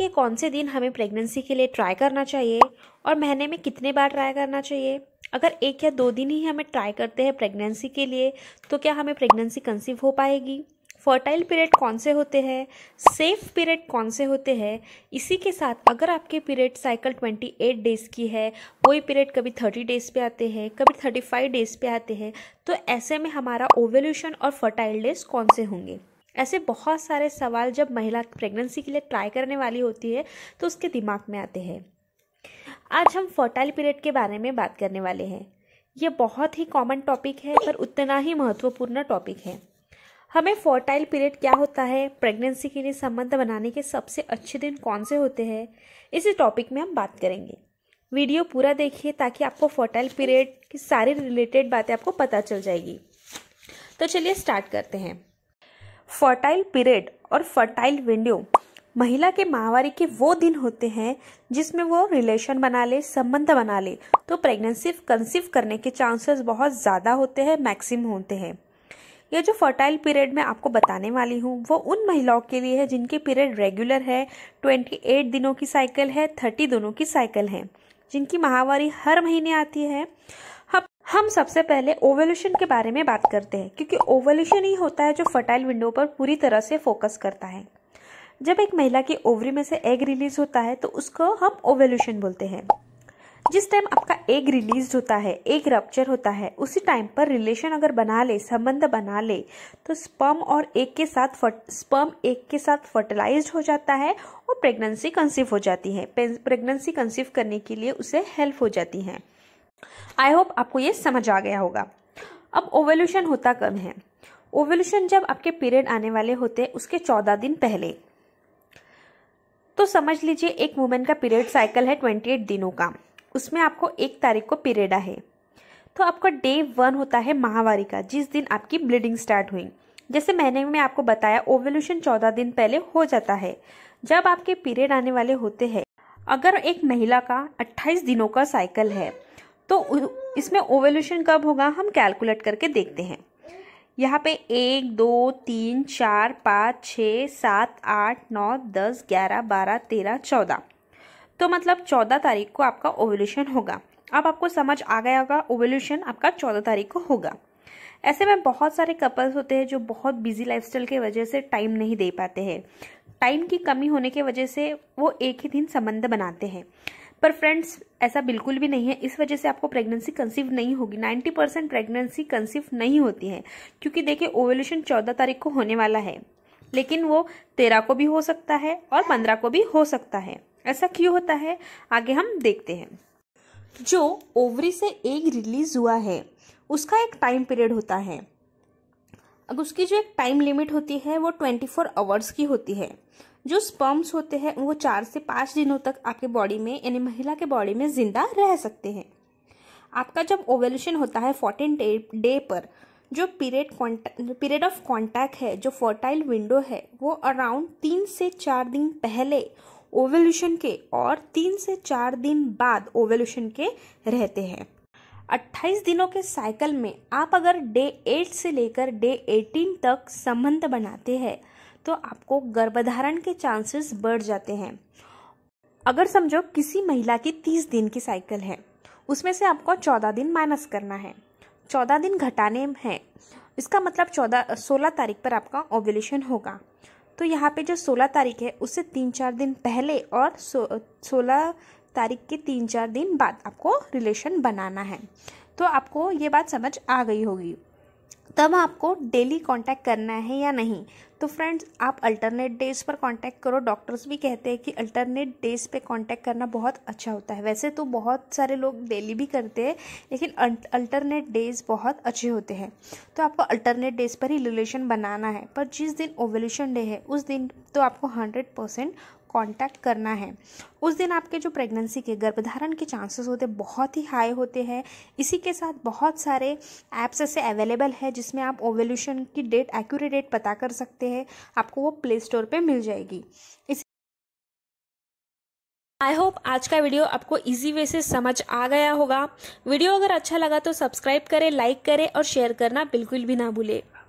कि कौन से दिन हमें प्रेगनेंसी के लिए ट्राई करना चाहिए और महीने में कितने बार ट्राई करना चाहिए अगर एक या दो दिन ही हमें ट्राई करते हैं प्रेगनेंसी के लिए तो क्या हमें प्रेगनेंसी कंसीव हो पाएगी फर्टाइल पीरियड कौन से होते हैं सेफ पीरियड कौन से होते हैं इसी के साथ अगर आपके पीरियड साइकिल 28 डेज़ की है कोई पीरियड कभी 30 डेज़ पे आते हैं कभी 35 डेज़ पे आते हैं तो ऐसे में हमारा ओवेल्यूशन और फर्टाइल डेज कौन से होंगे ऐसे बहुत सारे सवाल जब महिला प्रेगनेंसी के लिए ट्राई करने वाली होती है तो उसके दिमाग में आते हैं आज हम फर्टाइल पीरियड के बारे में बात करने वाले हैं ये बहुत ही कॉमन टॉपिक है पर उतना ही महत्वपूर्ण टॉपिक है हमें फर्टाइल पीरियड क्या होता है प्रेगनेंसी के लिए संबंध बनाने के सबसे अच्छे दिन कौन से होते हैं इसी टॉपिक में हम बात करेंगे वीडियो पूरा देखिए ताकि आपको फर्टाइल पीरियड की सारी रिलेटेड बातें आपको पता चल जाएगी तो चलिए स्टार्ट करते हैं फर्टाइल पीरियड और फर्टाइल विंडो महिला के माहवारी के वो दिन होते हैं जिसमें वो रिलेशन बना ले संबंध बना ले तो प्रेगनेंसी कंसीव करने के चांसेस बहुत ज़्यादा होते हैं मैक्सिम होते हैं ये जो फर्टाइल पीरियड मैं आपको बताने वाली हूँ वो उन महिलाओं के लिए है जिनके पीरियड रेगुलर है 28 दिनों की साइकिल है 30 दिनों की साइकिल है जिनकी माहवारी हर महीने आती है हम सबसे पहले ओवोल्यूशन के बारे में बात करते हैं क्योंकि ओवोल्यूशन ही होता है जो फर्टाइल विंडो पर पूरी तरह से फोकस करता है जब एक महिला की ओवरी में से एग रिलीज होता है तो उसको हम ओवोल्यूशन बोलते हैं जिस टाइम आपका एग रिलीज होता है एग रप्चर होता है उसी टाइम पर रिलेशन अगर बना ले संबंध बना ले तो स्पर्म और एग के साथ स्पर्म एग के साथ फर्टिलाइज हो जाता है और प्रेगनेंसी कंसीव हो जाती है प्रेगनेंसी कंसीव करने के लिए उसे हेल्प हो जाती है आई होप आपको ये समझ आ गया होगा अब ओवोल्यूशन होता कब है ओवोल्यूशन जब आपके पीरियड आने वाले होते हैं उसके चौदह दिन पहले तो समझ लीजिए एक वुमेन का पीरियड साइकिल है ट्वेंटी एट दिनों का उसमें आपको एक तारीख को पीरियड है तो आपका डे वन होता है महावारी का जिस दिन आपकी ब्लीडिंग स्टार्ट हुई जैसे मैंने में आपको बताया ओवोल्यूशन चौदह दिन पहले हो जाता है जब आपके पीरियड आने वाले होते हैं अगर एक महिला का अट्ठाईस दिनों का साइकिल है तो इसमें ओवल्यूशन कब होगा हम कैलकुलेट करके देखते हैं यहाँ पे एक दो तीन चार पाँच छः सात आठ नौ दस ग्यारह बारह तेरह चौदह तो मतलब चौदह तारीख को आपका ओवल्यूशन होगा अब आपको समझ आ गया होगा ओवल्यूशन आपका चौदह तारीख को होगा ऐसे में बहुत सारे कपल्स होते हैं जो बहुत बिजी लाइफस्टाइल की वजह से टाइम नहीं दे पाते हैं टाइम की कमी होने की वजह से वो एक ही दिन संबंध बनाते हैं पर फ्रेंड्स ऐसा बिल्कुल भी नहीं है इस वजह से आपको प्रेगनेंसी कंसीव नहीं होगी 90 परसेंट प्रेगनेंसी कंसीव नहीं होती है क्योंकि देखिए ओवल्यूशन 14 तारीख को होने वाला है लेकिन वो तेरह को भी हो सकता है और पंद्रह को भी हो सकता है ऐसा क्यों होता है आगे हम देखते हैं जो ओवरी से एक रिलीज हुआ है उसका एक टाइम पीरियड होता है अब उसकी जो एक टाइम लिमिट होती है वो ट्वेंटी फोर आवर्स की होती है जो स्पर्म्स होते हैं वो चार से पाँच दिनों तक आपके बॉडी में यानी महिला के बॉडी में ज़िंदा रह सकते हैं आपका जब ओवल्यूशन होता है फोर्टीन डे डे पर जो पीरियड पीरियड ऑफ कॉन्टैक्ट है जो फर्टाइल विंडो है वो अराउंड तीन से चार दिन पहले ओवल्यूशन के और तीन से चार दिन बाद ओवेल्यूशन के रहते हैं 28 दिनों के साइकिल में आप अगर डे 8 से लेकर डे 18 तक संबंध बनाते हैं तो आपको गर्भधारण के चांसेस बढ़ जाते हैं अगर समझो किसी महिला की तीस दिन की साइकिल है उसमें से आपको चौदह दिन माइनस करना है चौदह दिन घटाने हैं इसका मतलब चौदह सोलह तारीख पर आपका ओव्यूलेशन होगा तो यहाँ पे जो सोलह तारीख है उससे तीन चार दिन पहले और सोलह तारीख के तीन चार दिन बाद आपको रिलेशन बनाना है तो आपको ये बात समझ आ गई होगी तब आपको डेली कांटेक्ट करना है या नहीं तो फ्रेंड्स आप अल्टरनेट डेज पर कांटेक्ट करो डॉक्टर्स भी कहते हैं कि अल्टरनेट डेज पे कांटेक्ट करना बहुत अच्छा होता है वैसे तो बहुत सारे लोग डेली भी करते हैं लेकिन अल्टरनेट अं-, डेज बहुत अच्छे होते हैं तो आपको अल्टरनेट डेज पर ही रिलेशन बनाना है पर जिस दिन ओवल्यूशन डे है उस दिन तो आपको हंड्रेड परसेंट कॉन्टैक्ट करना है उस दिन आपके जो प्रेगनेंसी के गर्भधारण के चांसेस होते हैं बहुत ही हाई होते हैं इसी के साथ बहुत सारे ऐप्स ऐसे अवेलेबल है जिसमें आप ओवल्यूशन की डेट एक्यूरेट डेट पता कर सकते हैं आपको वो प्ले स्टोर पर मिल जाएगी इस आई होप आज का वीडियो आपको इजी वे से समझ आ गया होगा वीडियो अगर अच्छा लगा तो सब्सक्राइब करें लाइक करें और शेयर करना बिल्कुल भी ना भूलें